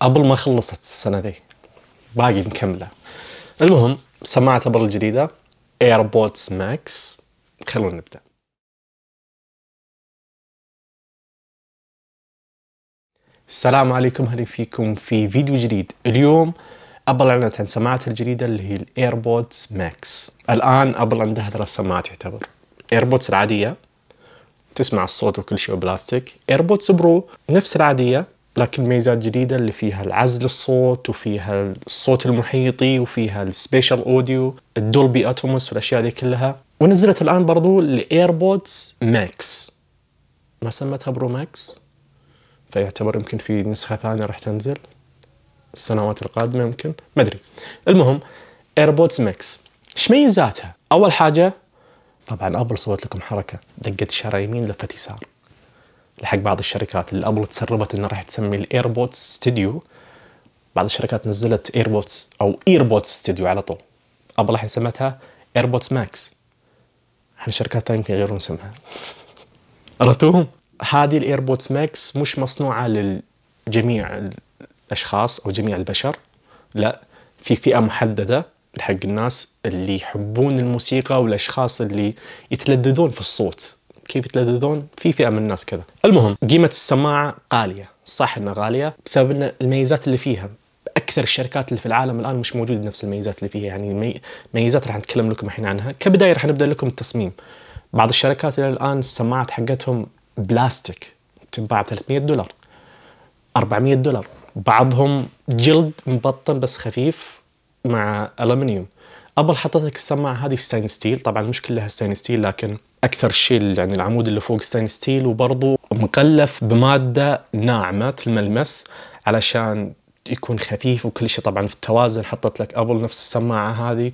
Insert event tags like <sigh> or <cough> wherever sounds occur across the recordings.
قبل ما خلصت السنه ذي باقي مكمله المهم سماعه ابل الجديده ايربودز ماكس خلونا نبدا السلام عليكم هلا فيكم في فيديو جديد اليوم ابل اعلنت عن سماعتها الجديده اللي هي الايربودز ماكس الان ابل عندها ثلاث سماعات يعتبر ايربودز العاديه تسمع الصوت وكل شيء بلاستيك ايربودز برو نفس العاديه لكن ميزات جديده اللي فيها العزل الصوت وفيها الصوت المحيطي وفيها السبيشال اوديو الدولبي اتوموس والاشياء دي كلها ونزلت الان برضو الايربودز ماكس ما سمتها برو ماكس فيعتبر يمكن في نسخه ثانيه راح تنزل السنوات القادمه يمكن ما ادري المهم ايربودز ماكس ايش ميزاتها اول حاجه طبعا ابل سوت لكم حركه دقت شارع يمين لفت يسار لحق بعض الشركات اللي ابل تسربت انها راح تسمي الايربودز ستوديو بعض الشركات نزلت ايربودز او ايربودز ستوديو على طول ابل الحين سمتها ايربودز ماكس الحين الشركات ثانيه يمكن يغيرون اسمها عرفتوهم؟ هذه الايربودز ماكس مش مصنوعه لجميع الاشخاص او جميع البشر لا في فئه محدده حق الناس اللي يحبون الموسيقى والاشخاص اللي يتلذذون في الصوت كيف يتلذذون في فئه من الناس كذا المهم قيمه السماعه غاليه صح انها غاليه بسبب ان الميزات اللي فيها اكثر الشركات اللي في العالم الان مش موجوده نفس الميزات اللي فيها يعني ميزات راح نتكلم لكم الحين عنها كبدايه راح نبدا لكم التصميم بعض الشركات الى الان السماعات حقتهم بلاستيك تنباع ب 300 دولار 400 دولار بعضهم جلد مبطن بس خفيف مع الومنيوم قبل حطيت لك السماعه هذه ستين ستيل طبعا مش كلها ستين ستيل لكن اكثر شيء يعني العمود اللي فوق ستين ستيل وبرضه مغلف بماده ناعمه الملمس علشان يكون خفيف وكل شيء طبعا في التوازن حطيت لك ابل نفس السماعه هذه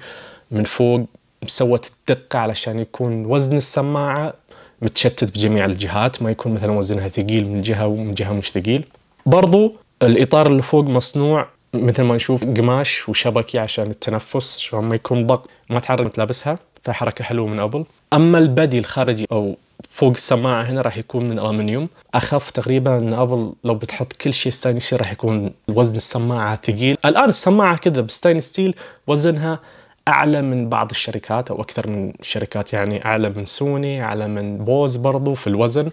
من فوق مسوت الدقه علشان يكون وزن السماعه متشتت بجميع الجهات ما يكون مثلا وزنها ثقيل من جهه ومن جهه مش ثقيل برضو الاطار اللي فوق مصنوع مثل ما نشوف قماش وشبكي عشان التنفس عشان ما يكون ضغط ما تعرض ملابسها فحركه حلوه من ابل اما البدي الخارجي او فوق السماعه هنا راح يكون من المنيوم أخف تقريبا ان ابل لو بتحط كل شيء ستاين ستيل راح يكون وزن السماعه ثقيل الان السماعه كذا بستاين ستيل وزنها اعلى من بعض الشركات او اكثر من شركات يعني اعلى من سوني اعلى من بوز برضو في الوزن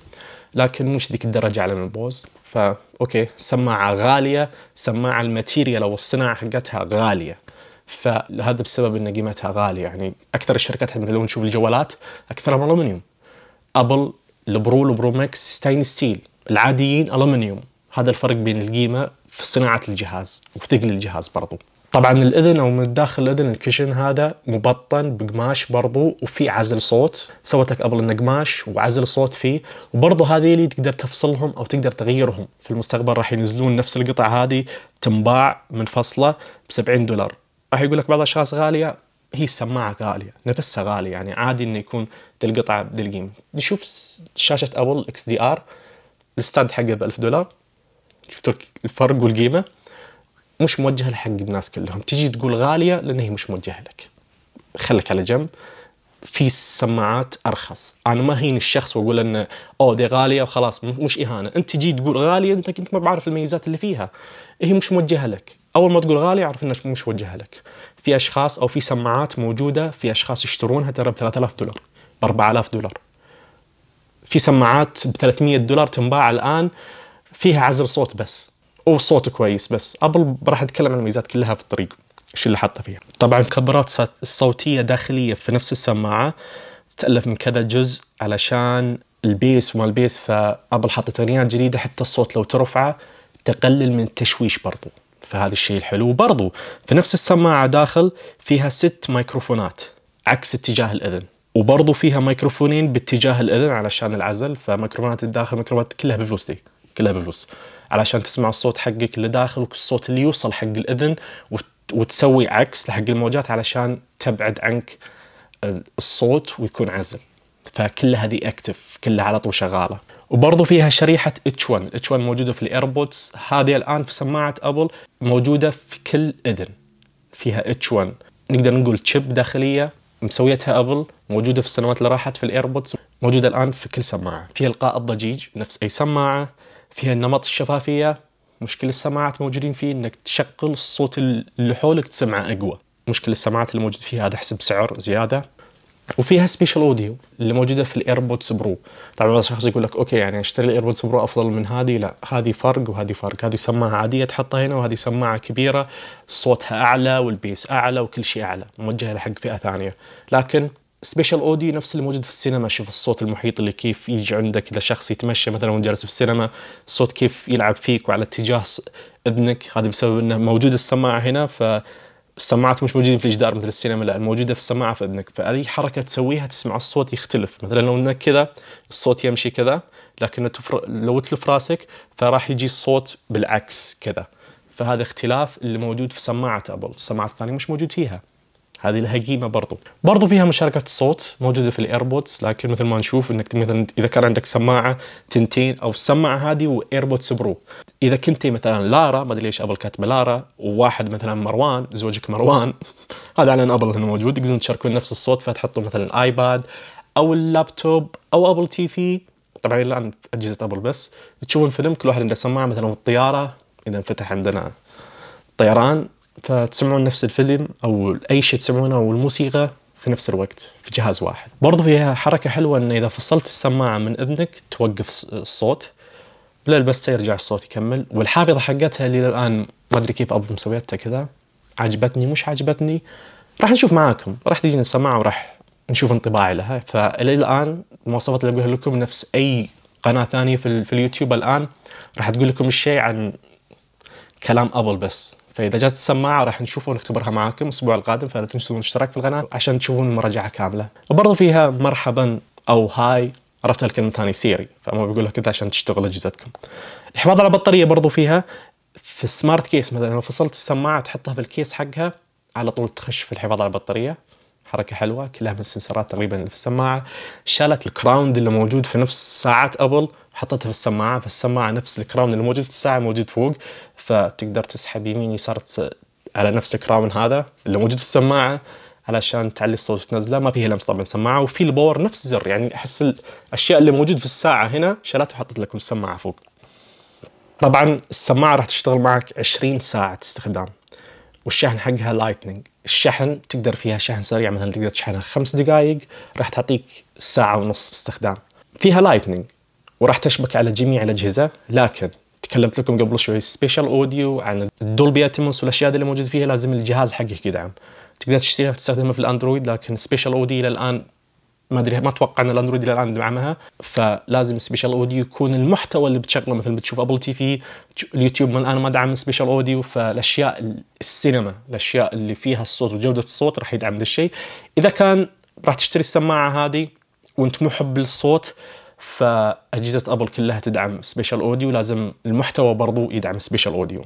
لكن مش ذيك الدرجه على البوز فا اوكي سماعه غاليه سماعه الماتيريال او الصناعه حقتها غاليه فهذا بسبب ان قيمتها غاليه يعني اكثر الشركات حتى لو نشوف الجوالات اكثرها الومنيوم ابل البرو البرو ماكس ستاين ستيل العاديين الومنيوم هذا الفرق بين القيمه في صناعه الجهاز وثقل الجهاز برضو طبعا الاذن او من داخل الاذن الكشن هذا مبطن بقماش برضو وفي عزل صوت سوتك لك قبل انه قماش وعزل صوت فيه وبرضو هذه اللي تقدر تفصلهم او تقدر تغيرهم في المستقبل راح ينزلون نفس القطع هذه تنباع منفصله ب 70 دولار راح يقول لك بعض الاشخاص غاليه هي السماعة غالية نفسها غالية يعني عادي انه يكون ذي القطعة بذي القيمة نشوف شاشة ابل اكس دي ار الستاند حقه ب 1000 دولار شفتوا الفرق والقيمة مش موجهه لحق الناس كلهم تجي تقول غاليه لان هي مش موجهه لك خليك على جنب في سماعات ارخص انا ما هين الشخص واقول انه اوه دي غاليه وخلاص مش اهانه انت تجي تقول غاليه انت كنت ما بعرف الميزات اللي فيها هي مش موجهه لك اول ما تقول غاليه اعرف انها مش موجهه لك في اشخاص او في سماعات موجوده في اشخاص يشترونها ترى ب 3000 دولار ب 4000 دولار في سماعات ب 300 دولار تنباع الان فيها عزل صوت بس وصوته كويس بس ابل راح اتكلم عن الميزات كلها في الطريق ايش اللي حاطه فيها طبعا الكبرات الصوتيه داخليه في نفس السماعه تتالف من كذا جزء علشان البيس وما البيس فابل حاطه تقنيات جديده حتى الصوت لو ترفعه تقلل من التشويش برضو فهذا الشيء الحلو برضو في نفس السماعه داخل فيها ست ميكروفونات عكس اتجاه الاذن وبرضو فيها ميكروفونين باتجاه الاذن علشان العزل فميكروفونات الداخل ميكروفونات كلها بفلوس دي كلها بفلوس علشان تسمع الصوت حقك اللي داخل والصوت اللي يوصل حق الاذن وتسوي عكس لحق الموجات علشان تبعد عنك آه، الصوت ويكون عزل فكل هذه اكتف كلها على طول شغاله وبرضه فيها شريحة H1 H1 موجودة في الايربودز هذه الآن في سماعة أبل موجودة في كل إذن فيها H1 نقدر نقول تشيب داخلية مسويتها أبل موجودة في السنوات اللي راحت في الايربودز موجودة الآن في كل سماعة فيها إلقاء الضجيج نفس أي سماعة فيها نمط الشفافيه مشكلة السماعات موجودين فيه انك تشغل الصوت اللي حولك تسمعه اقوى مشكلة السماعات اللي موجود فيها هذا حسب سعر زياده وفيها سبيشال اوديو اللي موجوده في الايربودز برو طبعا بعض الشخص يقول لك اوكي يعني اشتري الايربودز برو افضل من هذه لا هذه فرق وهذه فرق هذه سماعه عاديه تحطها هنا وهذه سماعه كبيره صوتها اعلى والبيس اعلى وكل شيء اعلى موجهه لحق فئه ثانيه لكن سبيشال اوديو نفس اللي موجود في السينما شوف الصوت المحيط اللي كيف يجي عندك اذا شخص يتمشى مثلا وانت جالس في السينما الصوت كيف يلعب فيك وعلى اتجاه اذنك هذا بسبب انه موجود السماعه هنا ف السماعات مش موجودين في الجدار مثل السينما لا موجوده في السماعه في اذنك فاي حركه تسويها تسمع الصوت يختلف مثلا لو انك كذا الصوت يمشي كذا لكن لو تلف راسك فراح يجي الصوت بالعكس كذا فهذا اختلاف اللي موجود في سماعه ابل السماعه الثانيه مش موجود فيها هذه الهجيمه برضو برضو فيها مشاركه الصوت موجوده في الايربودز لكن مثل ما نشوف انك مثلا اذا كان عندك سماعه ثنتين او السماعه هذه وايربودز برو اذا كنت مثلا لارا ما ادري ليش ابل كاتبه لارا وواحد مثلا مروان زوجك مروان <laughs> هذا على ابل هنا موجود تقدرون تشاركون نفس الصوت فتحطوا مثلا الايباد او اللابتوب او ابل تي في طبعا الان اجهزه ابل بس تشوفون فيلم كل واحد عنده سماعه مثلا الطياره اذا انفتح عندنا طيران فتسمعون نفس الفيلم او اي شيء تسمعونه او الموسيقى في نفس الوقت في جهاز واحد برضو فيها حركة حلوة أن إذا فصلت السماعة من إذنك توقف الصوت لا لبسته يرجع الصوت يكمل والحافظة حقتها اللي الآن ما أدري كيف أبو مسويتها كذا عجبتني مش عجبتني راح نشوف معاكم راح تجيني السماعة وراح نشوف انطباعي لها فإلى الآن المواصفات اللي أقولها لكم نفس أي قناة ثانية في, في اليوتيوب الآن راح تقول لكم الشيء عن كلام ابل بس فاذا جت السماعه راح نشوفها ونختبرها معاكم الاسبوع القادم فلا تنسون الاشتراك في القناه عشان تشوفون المراجعه كامله وبرضه فيها مرحبا او هاي عرفت الكلمه الثانيه سيري فما بقول كذا عشان تشتغل اجهزتكم الحفاظ على البطاريه برضو فيها في السمارت كيس مثلا لو فصلت السماعه تحطها في الكيس حقها على طول تخش في الحفاظ على البطاريه حركه حلوه كلها من السنسرات تقريبا اللي في السماعه شالت الكراوند اللي موجود في نفس ساعه ابل حطيتها في السماعه فالسماعه نفس الكراون اللي موجود في الساعه موجود فوق فتقدر تسحب يمين يسار على نفس الكراون هذا اللي موجود في السماعه علشان تعلي الصوت وتنزله ما فيه لمس طبعا سماعه وفي الباور نفس الزر يعني احس الاشياء اللي موجود في الساعه هنا شالتها وحطت لكم السماعه فوق طبعا السماعه راح تشتغل معك 20 ساعه استخدام والشحن حقها لايتنينج الشحن تقدر فيها شحن سريع مثلا تقدر تشحنها خمس دقائق راح تعطيك ساعة ونص استخدام فيها لايتنينج وراح تشبك على جميع الأجهزة لكن تكلمت لكم قبل شوي سبيشال اوديو عن الدولبي اتموس والاشياء اللي موجود فيها لازم الجهاز حقك يدعم تقدر تشتريها وتستخدمها في الاندرويد لكن سبيشال اوديو الى الان ما ادري ما اتوقع ان الاندرويد الى الان دعمها فلازم سبيشال اوديو يكون المحتوى اللي بتشغله مثل بتشوف ابل تي في اليوتيوب من الان ما دعم سبيشال اوديو فالاشياء السينما الاشياء اللي فيها الصوت وجوده الصوت راح يدعم ذا الشيء اذا كان راح تشتري السماعه هذه وانت محب للصوت فاجهزه ابل كلها تدعم سبيشال اوديو لازم المحتوى برضو يدعم سبيشال اوديو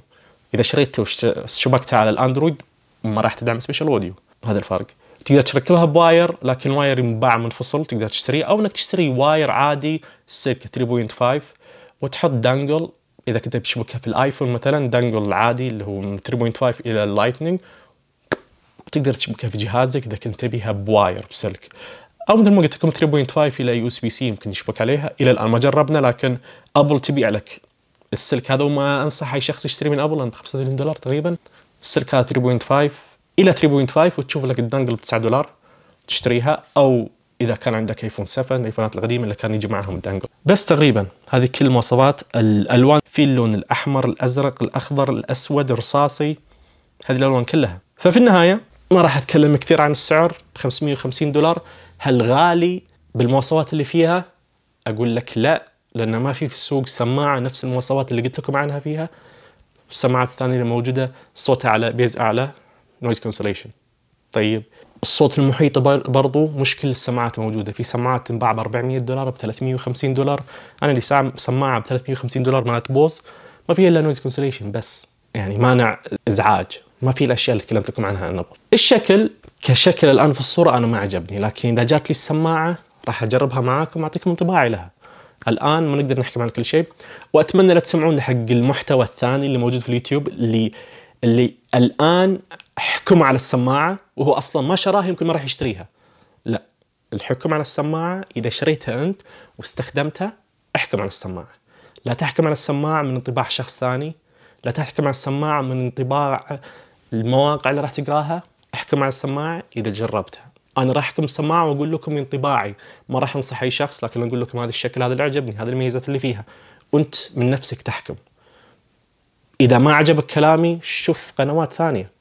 اذا شريته وشبكته على الاندرويد ما راح تدعم سبيشال اوديو هذا الفرق تقدر تركبها بواير لكن الواير ينباع منفصل تقدر تشتريه او انك تشتري واير عادي سلك 3.5 وتحط دانجل اذا كنت بشبكه في الايفون مثلا دانجل العادي اللي هو من 3.5 الى اللايتنينج وتقدر تشبكها في جهازك اذا كنت تبيها بواير بسلك او مثل ما قلت لكم 3.5 الى يو اس بي سي يمكن يشبك عليها الى الان ما جربنا لكن ابل تبيع لك السلك هذا وما انصح اي شخص يشتري من ابل ب 35 دولار تقريبا السلك هذا 3.5 الى 3.5 وتشوف لك الدنجل ب 9 دولار تشتريها او اذا كان عندك ايفون 7 الايفونات القديمه اللي كان يجي معهم الدنجل بس تقريبا هذه كل المواصفات الالوان في اللون الاحمر الازرق الاخضر الاسود الرصاصي هذه الالوان كلها ففي النهايه ما راح اتكلم كثير عن السعر 550 دولار هل غالي بالمواصفات اللي فيها اقول لك لا لان ما في في السوق سماعه نفس المواصفات اللي قلت لكم عنها فيها السماعات الثانيه اللي موجوده صوتها على بيز اعلى نويز كانسليشن طيب الصوت المحيط برضو مشكل السماعات موجوده في سماعات تنباع ب 400 دولار ب 350 دولار انا اللي سماعه ب 350 دولار مالت بوز ما فيها الا نويز كانسليشن بس يعني مانع ازعاج ما في الاشياء اللي تكلمت لكم عنها انا الشكل كشكل الان في الصوره انا ما عجبني لكن اذا جات لي السماعه راح اجربها معاكم واعطيكم انطباعي لها الان ما نقدر نحكي عن كل شيء واتمنى لا تسمعون حق المحتوى الثاني اللي موجود في اليوتيوب اللي اللي الان الحكم على السماعه وهو اصلا ما شراها يمكن ما راح يشتريها لا الحكم على السماعه اذا شريتها انت واستخدمتها احكم على السماعه لا تحكم على السماعه من انطباع شخص ثاني لا تحكم على السماعه من انطباع المواقع اللي راح تقراها احكم على السماعه اذا جربتها انا راح احكم السماعه واقول لكم من انطباعي ما راح انصح اي شخص لكن اقول لكم هذا الشكل هذا اللي عجبني هذه الميزات اللي فيها وانت من نفسك تحكم اذا ما عجبك كلامي شوف قنوات ثانيه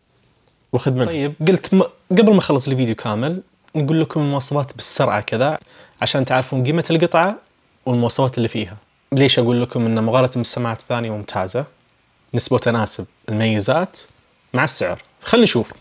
وخذ منه طيب قلت م... قبل ما اخلص الفيديو كامل نقول لكم المواصفات بالسرعه كذا عشان تعرفون قيمه القطعه والمواصفات اللي فيها ليش اقول لكم ان مغاره المستمعات الثانيه ممتازه نسبه وتناسب الميزات مع السعر خلينا نشوف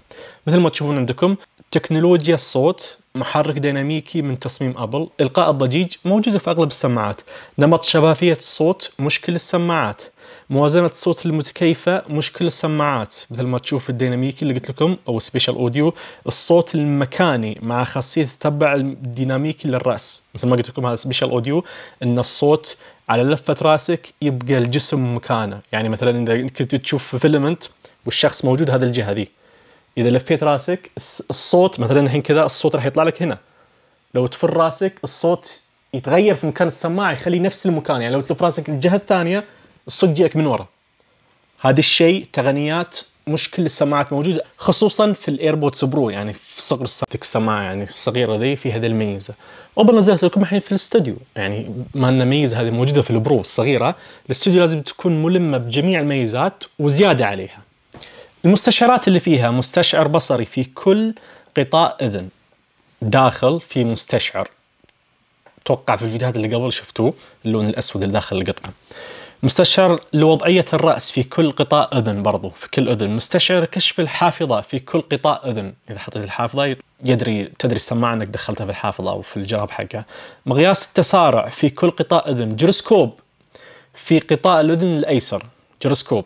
مثل ما تشوفون عندكم تكنولوجيا الصوت محرك ديناميكي من تصميم ابل القاء الضجيج موجوده في اغلب السماعات نمط شفافيه الصوت مشكل السماعات موازنه الصوت المتكيفه مش كل السماعات مثل ما تشوف الديناميكي اللي قلت لكم او سبيشال اوديو الصوت المكاني مع خاصيه تتبع الديناميكي للراس مثل ما قلت لكم هذا سبيشال اوديو ان الصوت على لفه راسك يبقى الجسم مكانه يعني مثلا اذا كنت تشوف فيلمنت والشخص موجود هذا الجهه ذي اذا لفيت راسك الصوت مثلا الحين كذا الصوت راح يطلع لك هنا لو تفر راسك الصوت يتغير في مكان السماعه يخلي نفس المكان يعني لو تلف راسك الجهه الثانيه الصوت جايك من ورا هذا الشيء تقنيات مش كل السماعات موجوده خصوصا في الايربودز برو يعني في صغر السماعه يعني في الصغيره ذي في هذا الميزه قبل نزلت لكم الحين في الاستوديو يعني ما لنا ميزه هذه موجوده في البرو الصغيره الاستوديو لازم تكون ملمه بجميع الميزات وزياده عليها المستشعرات اللي فيها مستشعر بصري في كل قطاع اذن داخل في مستشعر توقع في الفيديوهات اللي قبل شفتوه اللون الاسود اللي داخل القطعه مستشعر لوضعية الرأس في كل قطاع أذن برضو في كل أذن مستشعر كشف الحافظة في كل قطاع أذن إذا حطيت الحافظة يدري تدري السماعة أنك دخلتها في الحافظة أو في الجراب حقها مقياس التسارع في كل قطاع أذن جيروسكوب في قطاع الأذن الأيسر جيروسكوب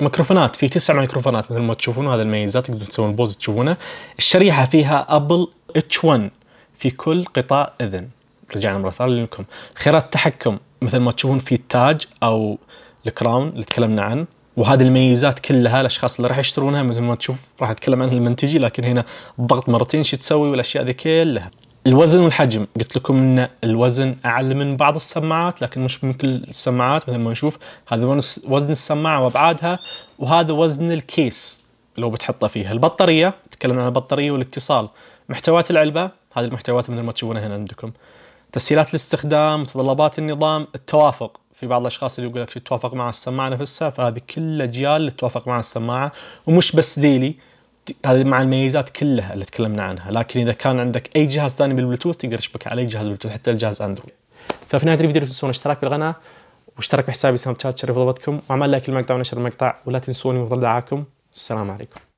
ميكروفونات في تسع ميكروفونات مثل ما تشوفون هذا الميزات تقدرون تسوون بوز تشوفونه الشريحة فيها أبل اتش 1 في كل قطاع أذن رجعنا مرة ثانية لكم خيارات التحكم مثل ما تشوفون في التاج او الكراون اللي تكلمنا عنه وهذه الميزات كلها الاشخاص اللي راح يشترونها مثل ما تشوف راح اتكلم عنها المنتجي لكن هنا الضغط مرتين شو تسوي والاشياء ذي كلها الوزن والحجم قلت لكم ان الوزن اعلى من بعض السماعات لكن مش من كل السماعات مثل ما نشوف هذا وزن السماعه وابعادها وهذا وزن الكيس لو بتحطه فيها البطاريه تكلمنا عن البطاريه والاتصال محتويات العلبه هذه المحتويات مثل ما تشوفونها هنا عندكم تسهيلات الاستخدام متطلبات النظام التوافق في بعض الاشخاص اللي يقول لك تتوافق مع السماعه نفسها فهذه كلها اجيال اللي تتوافق مع السماعه ومش بس ديلي هذه مع الميزات كلها اللي تكلمنا عنها لكن اذا كان عندك اي جهاز ثاني بالبلوتوث تقدر تشبك على اي جهاز بلوتوث حتى الجهاز اندرويد ففي نهايه الفيديو لا تنسون الاشتراك بالقناه واشتركوا حسابي سناب شات شرف ضبطكم واعمل لايك للمقطع ونشر المقطع ولا تنسوني وافضل دعاكم والسلام عليكم